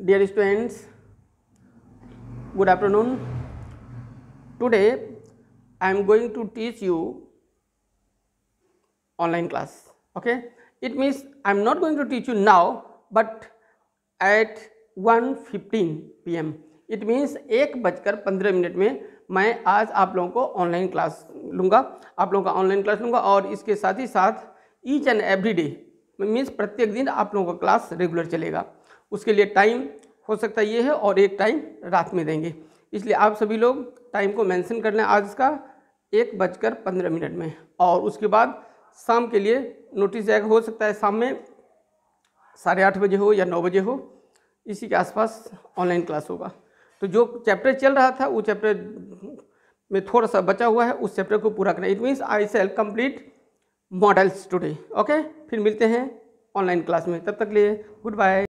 dear students good afternoon today i am going to teach you online class okay it means i am not going to teach you now but at 1:15 pm it means एक बजकर पंद्रह minute में मैं आज आप लोगों को online class लूँगा आप लोगों का ऑनलाइन क्लास लूँगा और इसके साथ ही साथ each and every day means प्रत्येक दिन आप लोगों का क्लास रेगुलर चलेगा उसके लिए टाइम हो सकता ये है और एक टाइम रात में देंगे इसलिए आप सभी लोग टाइम को मेंशन कर लें आज का एक बजकर पंद्रह मिनट में और उसके बाद शाम के लिए नोटिस जाएगा हो सकता है शाम में साढ़े आठ बजे हो या नौ बजे हो इसी के आसपास ऑनलाइन क्लास होगा तो जो चैप्टर चल रहा था वो चैप्टर में थोड़ा सा बचा हुआ है उस चैप्टर को पूरा करें it means I sell complete models today okay फिर मिलते हैं ऑनलाइन क्लास में तब तक लिए गुड बाय